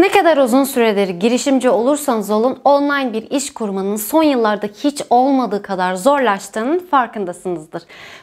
Ne kadar uzun süredir girişimci olursanız olun online bir iş kurmanın son yıllarda hiç olmadığı kadar zorlaştığının farkındasınızdır.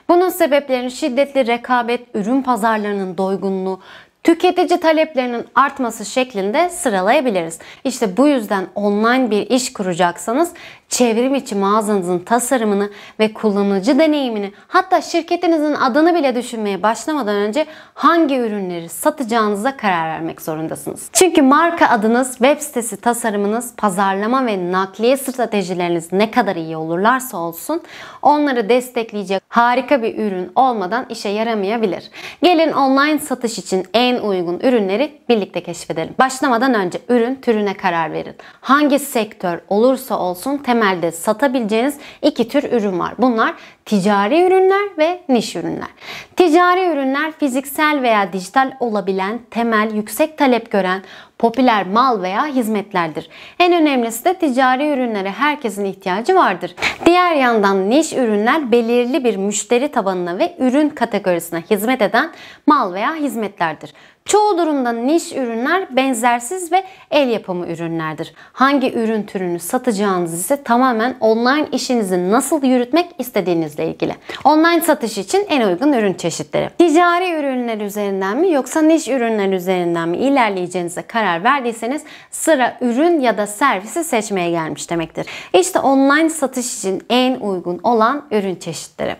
Bunun sebeplerini şiddetli rekabet, ürün pazarlarının doygunluğu, tüketici taleplerinin artması şeklinde sıralayabiliriz. İşte bu yüzden online bir iş kuracaksanız çevrim içi mağazanızın tasarımını ve kullanıcı deneyimini hatta şirketinizin adını bile düşünmeye başlamadan önce hangi ürünleri satacağınıza karar vermek zorundasınız. Çünkü marka adınız, web sitesi tasarımınız, pazarlama ve nakliye stratejileriniz ne kadar iyi olurlarsa olsun onları destekleyecek harika bir ürün olmadan işe yaramayabilir. Gelin online satış için en en uygun ürünleri birlikte keşfedelim. Başlamadan önce ürün türüne karar verin. Hangi sektör olursa olsun temelde satabileceğiniz iki tür ürün var. Bunlar ticari ürünler ve niş ürünler. Ticari ürünler fiziksel veya dijital olabilen, temel, yüksek talep gören, popüler mal veya hizmetlerdir. En önemlisi de ticari ürünlere herkesin ihtiyacı vardır. Diğer yandan niş ürünler belirli bir müşteri tabanına ve ürün kategorisine hizmet eden mal veya hizmetlerdir. Çoğu durumda niş ürünler benzersiz ve el yapımı ürünlerdir. Hangi ürün türünü satacağınız ise tamamen online işinizi nasıl yürütmek istediğinizle ilgili. Online satış için en uygun ürün çeşitleri. Ticari ürünler üzerinden mi yoksa niş ürünler üzerinden mi ilerleyeceğinize karar verdiyseniz sıra ürün ya da servisi seçmeye gelmiş demektir. İşte online satış için en uygun olan ürün çeşitleri.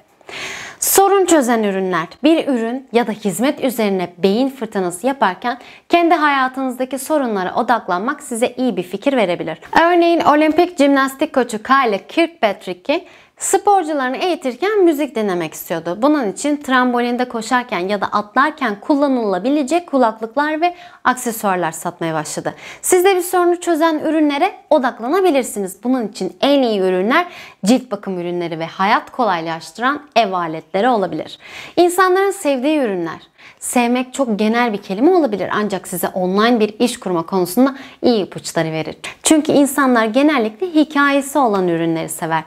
Sorun çözen ürünler. Bir ürün ya da hizmet üzerine beyin fırtınası yaparken kendi hayatınızdaki sorunlara odaklanmak size iyi bir fikir verebilir. Örneğin olimpik jimnastik koçu Kyle Kirkpatrick'i Sporcularını eğitirken müzik dinlemek istiyordu. Bunun için trambolinde koşarken ya da atlarken kullanılabilecek kulaklıklar ve aksesuarlar satmaya başladı. Siz de bir sorunu çözen ürünlere odaklanabilirsiniz. Bunun için en iyi ürünler cilt bakım ürünleri ve hayat kolaylaştıran ev aletleri olabilir. İnsanların sevdiği ürünler. Sevmek çok genel bir kelime olabilir ancak size online bir iş kurma konusunda iyi ipuçları verir. Çünkü insanlar genellikle hikayesi olan ürünleri sever.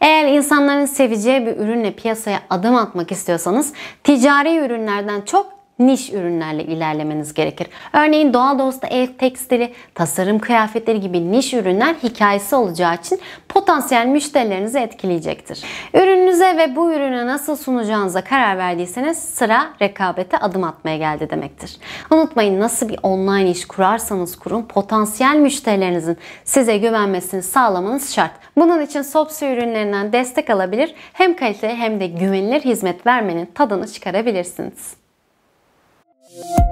Eğer insanların seveceği bir ürünle piyasaya adım atmak istiyorsanız ticari ürünlerden çok niş ürünlerle ilerlemeniz gerekir. Örneğin doğal dostu ev tekstili, tasarım kıyafetleri gibi niş ürünler hikayesi olacağı için potansiyel müşterilerinizi etkileyecektir. Ürününüze ve bu ürüne nasıl sunacağınıza karar verdiyseniz sıra rekabete adım atmaya geldi demektir. Unutmayın nasıl bir online iş kurarsanız kurun potansiyel müşterilerinizin size güvenmesini sağlamanız şart. Bunun için Sopsi ürünlerinden destek alabilir hem kaliteli hem de güvenilir hizmet vermenin tadını çıkarabilirsiniz. Thank you.